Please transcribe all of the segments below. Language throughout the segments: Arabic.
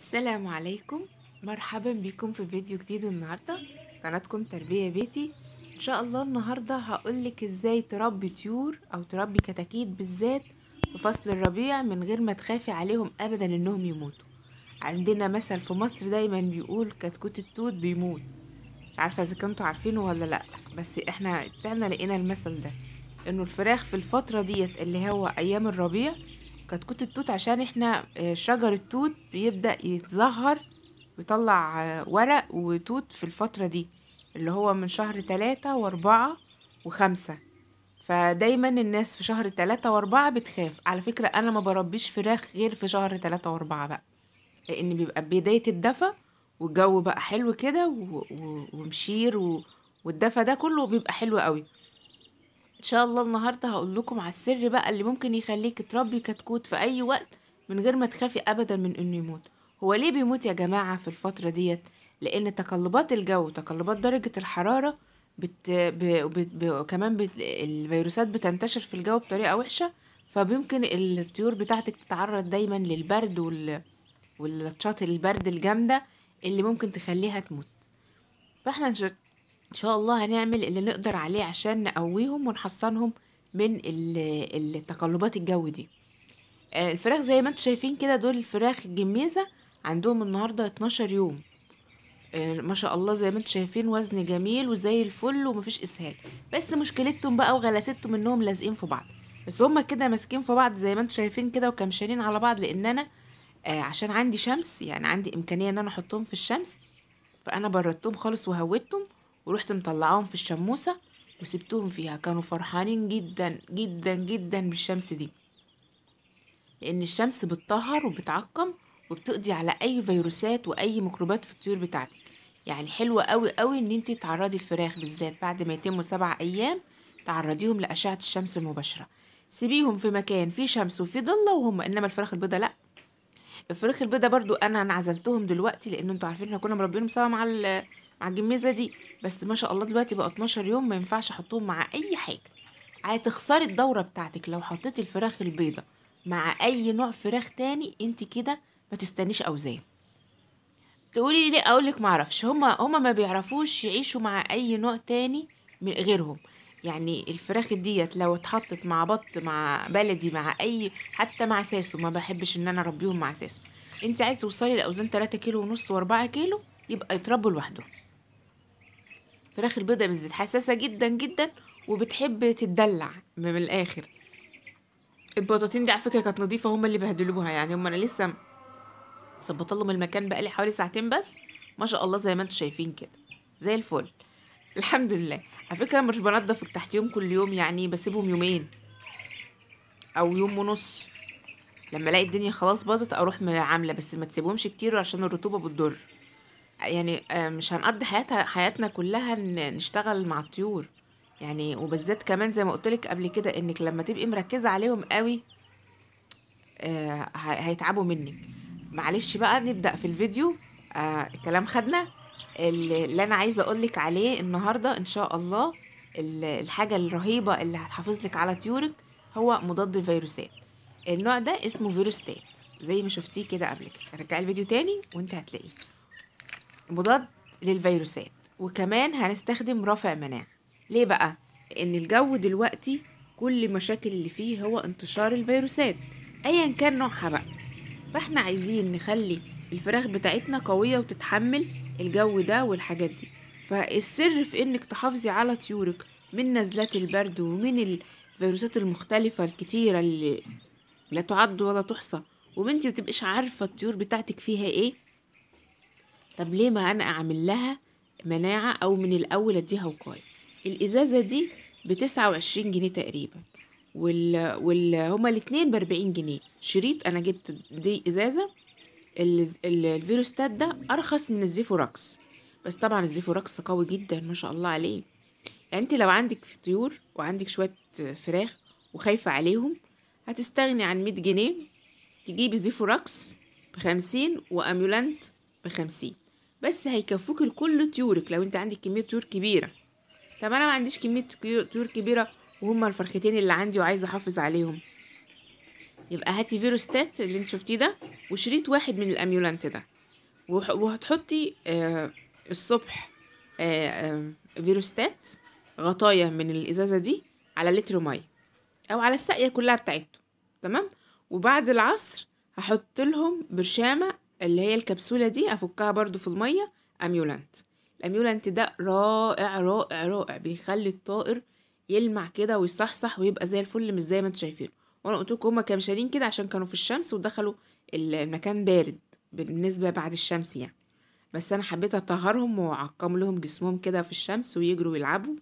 السلام عليكم مرحبا بكم في فيديو جديد النهاردة قناتكم تربية بيتي ان شاء الله النهاردة هقولك ازاي تربي طيور او تربي كتاكيت بالذات في فصل الربيع من غير ما تخافي عليهم ابدا انهم يموتوا عندنا مثل في مصر دايما بيقول كتكوت التوت بيموت مش عارفة اذا كنتوا عارفينه ولا لا بس احنا بتاعنا لقينا المثل ده انه الفراخ في الفترة ديت اللي هو ايام الربيع كتكوت التوت عشان احنا آه، شجر التوت بيبدأ يتزهر ويطلع آه، ورق وتوت في الفترة دي اللي هو من شهر تلاتة واربعة وخمسة فدايما الناس في شهر تلاتة واربعة بتخاف على فكرة انا ما بربيش فراخ غير في شهر تلاتة واربعة بقى لان بيبقى بداية الدفا والجو بقى حلو كده ومشير والدفا ده كله بيبقى حلو قوي ان شاء الله النهارده هقول لكم على السر بقى اللي ممكن يخليك تربي كتكوت في اي وقت من غير ما تخافي ابدا من انه يموت هو ليه بيموت يا جماعه في الفتره ديت لان تقلبات الجو تقلبات درجه الحراره بت... ب... ب... ب... كمان بت... الفيروسات بتنتشر في الجو بطريقه وحشه فبيمكن الطيور بتاعتك تتعرض دايما للبرد وال... واللطشات البرد الجامده اللي ممكن تخليها تموت فاحنا ان شاء الله هنعمل اللي نقدر عليه عشان نقويهم ونحصنهم من التقلبات الجو دي آه، الفراخ زي ما انتم شايفين كده دول الفراخ الجميزة عندهم النهاردة 12 يوم آه، ما شاء الله زي ما انتم شايفين وزن جميل وزي الفل ومفيش اسهال بس مشكلتهم بقى وغلستهم انهم لازقين في بعض بس هما كده ماسكين في بعض زي ما انتم شايفين كده وكمشانين على بعض لان انا آه، عشان عندي شمس يعني عندي امكانيه ان انا احطهم في الشمس فانا بردتهم خالص وهوتهم ورحت مطلعاهم في الشموسة وسبتهم فيها كانوا فرحانين جدا جدا جدا بالشمس دي لأن الشمس بتطهر وبتعقم وبتقضي على أي فيروسات وأي ميكروبات في الطيور بتاعتك يعني حلوة قوي قوي إن انتي تعرضي الفراخ بالذات بعد ما يتموا سبع أيام تعرضيهم لأشعة الشمس المباشرة سيبيهم في مكان فيه شمس وفيه ضلة وهم إنما الفراخ البيضة لأ الفراخ البيضة برضو أنا انعزلتهم دلوقتي لأن انتوا عارفين احنا كنا مربينهم سوا مع مع الجميزه دي بس ما شاء الله دلوقتي بقى 12 يوم ما ينفعش احطهم مع اي حاجه هتخسري الدوره بتاعتك لو حطيتي الفراخ البيضه مع اي نوع فراخ تاني انت كده ما تستنيش اوزان تقولي لي ليه اقولك معرفش هما هما ما بيعرفوش يعيشوا مع اي نوع تاني من غيرهم يعني الفراخ ديت لو اتحطت مع بط مع بلدي مع اي حتى مع ساسو ما بحبش ان انا اربيهم مع ساسو انت عايز توصلي لاوزان 3 كيلو ونص و4 كيلو يبقى يتربوا لوحدهم فراخ البيضة بالذات حساسة جدا جدا وبتحب تتدلع من الآخر البطاطين دي على فكرة كانت نظيفة هما اللي بهدلوها يعني هما أنا لسه ظبطت لهم المكان بقالي حوالي ساعتين بس ما شاء الله زي ما انتم شايفين كده زي الفل الحمد لله على فكرة مش بنضف تحتيهم كل يوم يعني بسيبهم يومين أو يوم ونص لما الاقي الدنيا خلاص باظت اروح عامله بس ما تسيبهمش كتير عشان الرطوبه بتضر يعني آه، مش هنقضي حياتها حياتنا كلها نشتغل مع الطيور يعني وبالذات كمان زي ما لك قبل كده انك لما تبقي مركزة عليهم قوي آه هيتعبوا منك معلش بقى نبدأ في الفيديو آه الكلام خدنا اللي انا عايزة اقولك عليه النهاردة ان شاء الله الحاجة الرهيبة اللي هتحافظ لك على طيورك هو مضاد الفيروسات النوع ده اسمه فيروستات زي ما شفتيه كده قبل كده رجعي الفيديو تاني وانت هتلاقيه مضاد للفيروسات وكمان هنستخدم رافع مناعة ليه بقى؟ لأن الجو دلوقتي كل المشاكل اللي فيه هو انتشار الفيروسات أيا كان نوعها بقى فاحنا عايزين نخلي الفراخ بتاعتنا قوية وتتحمل الجو ده والحاجات دي فالسر في انك تحافظي على طيورك من نزلات البرد ومن الفيروسات المختلفة الكتيرة اللي لا تعد ولا تحصى وما متبقيش عارفة الطيور بتاعتك فيها ايه طب ليه ما انا اعمل لها مناعة او من الاول اديها وقاية الازازة دي بتسعة وعشرين جنيه تقريبا وال... وال... هما الاتنين باربعين جنيه شريط انا جبت دي ازازة ال... الفيروستات ده ارخص من الزيفوراكس بس طبعا الزيفوراكس قوي جدا ما شاء الله عليه يعني انت لو عندك في طيور وعندك شوية فراخ وخايفة عليهم هتستغني عن مية جنيه تجيبي زيفوراكس بخمسين وأميولانت بخمسين بس هيكفوك لكل طيورك لو انت عندك كميه طيور كبيره طب انا ما عنديش كميه طيور كبيره وهما الفرختين اللي عندي وعايزه احافظ عليهم يبقى هاتي فيروستات اللي انت شفتيه ده وشريط واحد من الاميولانت ده وهتحطي آه الصبح آه آه فيروستات غطاية من الإزازة دي على لتر مية أو على الساقية كلها بتاعته تمام وبعد العصر هحط لهم برشامة اللي هي الكبسولة دي أفكها برضو في المية أميولانت الأميولانت ده رائع رائع رائع بيخلي الطائر يلمع كده ويصحصح ويبقى زي الفل مش زي ما انتوا شايفين وانا قلت لكم هما كانوا شارين كده عشان كانوا في الشمس ودخلوا المكان بارد بالنسبه بعد الشمس يعني بس انا حبيت اطهرهم واعقم لهم جسمهم كده في الشمس ويجروا يلعبوا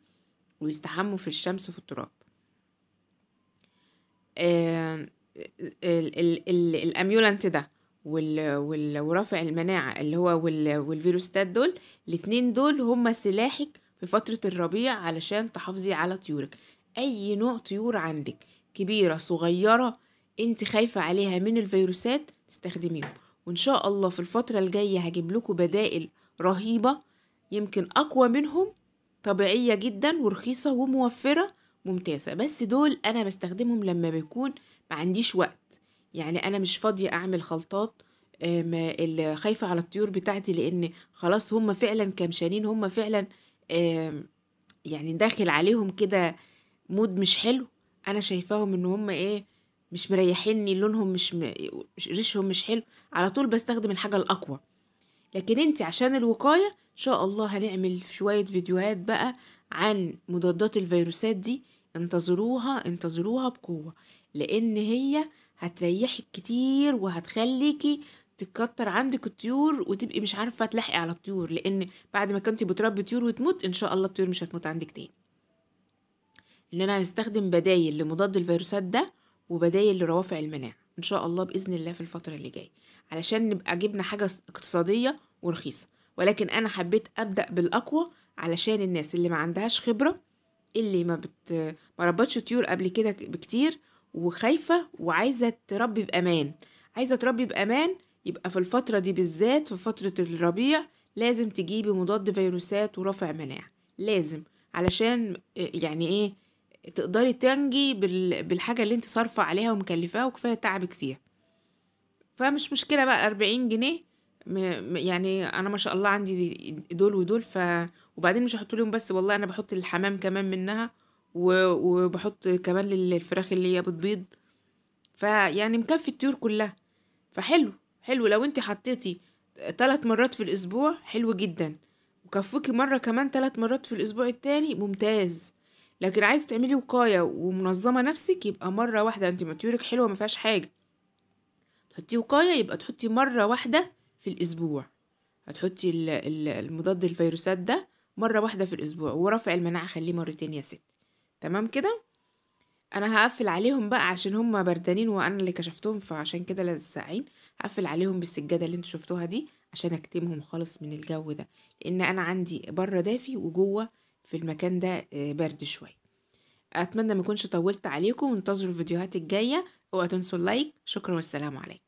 ويستحموا في الشمس وفي التراب آه ال ال ال الاميولانت ده وال... وال... ورافع المناعة اللي هو وال... والفيروسات دول الاتنين دول هما سلاحك في فترة الربيع علشان تحافظي على طيورك أي نوع طيور عندك كبيرة صغيرة انت خايفة عليها من الفيروسات تستخدميهم وإن شاء الله في الفترة الجاية هجيب لكم بدائل رهيبة يمكن أقوى منهم طبيعية جدا ورخيصة وموفرة ممتازة بس دول أنا بستخدمهم لما بيكون ما عنديش وقت يعني انا مش فاضيه اعمل خلطات اللي خايفه على الطيور بتاعتي لان خلاص هم فعلا كمشانين هم فعلا يعني داخل عليهم كده مود مش حلو انا شايفاهم ان هم ايه مش مريحيني لونهم مش م... ريشهم مش حلو على طول بستخدم الحاجه الاقوى لكن انت عشان الوقايه ان شاء الله هنعمل شويه فيديوهات بقى عن مضادات الفيروسات دي انتظروها انتظروها بقوه لان هي هتريحك كتير وهتخليكي تتكتر عندك الطيور وتبقي مش عارفه تلحقي على الطيور لان بعد ما كنتي بتربي طيور وتموت ان شاء الله الطيور مش هتموت عندك تاني اننا هنستخدم بدايل لمضاد الفيروسات ده وبدايل لروافع المناعه ان شاء الله باذن الله في الفتره اللي جايه علشان نبقى جبنا حاجه اقتصاديه ورخيصه ولكن انا حبيت ابدا بالاقوى علشان الناس اللي ما عندهاش خبره اللي ما بت ما ربطش طيور قبل كده بكتير وخايفة وعايزة تربي بأمان عايزة تربي بأمان يبقى في الفترة دي بالذات في فترة الربيع لازم تجيبي مضاد فيروسات ورفع مناعة لازم علشان يعني ايه تقدري تنجي بالحاجة اللي انت صارفة عليها ومكلفاها وكفاية تعبك فيها فمش مشكلة بقى أربعين جنيه يعني انا ما شاء الله عندي دول ودول ف وبعدين مش هحط لهم بس والله انا بحط الحمام كمان منها وبحط كمان للفراخ اللي هي بتبيض فيعني مكفي الطيور كلها فحلو حلو لو انت حطيتي ثلاث مرات في الاسبوع حلو جدا وكفوكي مرة كمان ثلاث مرات في الاسبوع التاني ممتاز لكن عايزة تعملي وقاية ومنظمة نفسك يبقى مرة واحدة انت ما طيورك حلوة ما فيهاش حاجة تحطي وقاية يبقى تحطي مرة واحدة في الاسبوع هتحطي المضاد الفيروسات ده مرة واحدة في الاسبوع ورفع المناعة خليه مرتين يا ست تمام كده انا هقفل عليهم بقى عشان هم بردانين وانا اللي كشفتهم فعشان كده لسعين هقفل عليهم بالسجاده اللي انتوا شفتوها دي عشان اكتمهم خالص من الجو ده لان انا عندي بره دافي وجوه في المكان ده آه، برد شويه اتمنى ما اكونش طولت عليكم وانتظروا الفيديوهات الجايه اوعوا تنسوا اللايك شكرا والسلام عليكم